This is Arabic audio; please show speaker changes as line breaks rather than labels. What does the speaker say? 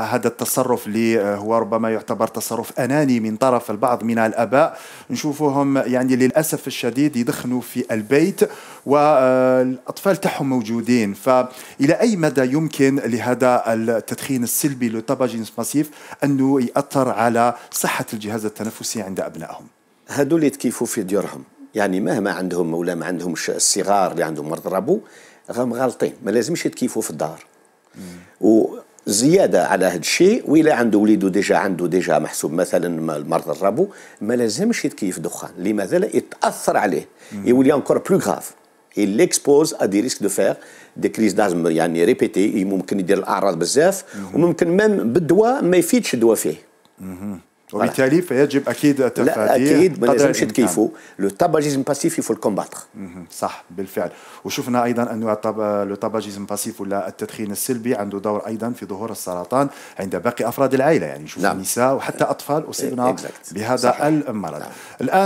هذا التصرف اللي هو ربما يعتبر تصرف اناني من طرف البعض من الاباء نشوفوهم يعني للاسف الشديد يدخنوا في البيت والاطفال تاعهم موجودين فالى اي مدى يمكن لهذا التدخين السلبي لو تاباجينس ماسيف انه ياثر على صحه الجهاز التنفسي عند ابنائهم
هذول يتكيفوا في ديورهم يعني مهما عندهم ولا ما عندهمش الصغار اللي عندهم مرض ربو غام غالطين ما لازمش يتكيفوا في الدار و زياده على هذا الشيء ويلا عنده وليده ديجا عنده ديجا محسوب مثلا مرض الربو ما لازمش يتكيف دخان لماذا لا يتاثر عليه يولي انكور بلو غاف il l'expose à des risques de faire des crises d'asthme يعني ريبيتي ممكن يدير الاعراض بزاف وممكن ميم بالدواء ما يفيدش الدواء فيه وبالتالي فيجب اكيد التفادي لا اكيد ما لازمش تكيفوا لو تاباجيزم باسيف يفو الكومباتر صح بالفعل وشفنا
ايضا انه لو تاباجيزم باسيف ولا التدخين السلبي عنده دور ايضا في ظهور السرطان عند باقي افراد العائله يعني نشوف نعم. النساء وحتى اطفال اصيبنا بهذا صحيح. المرض نعم. الان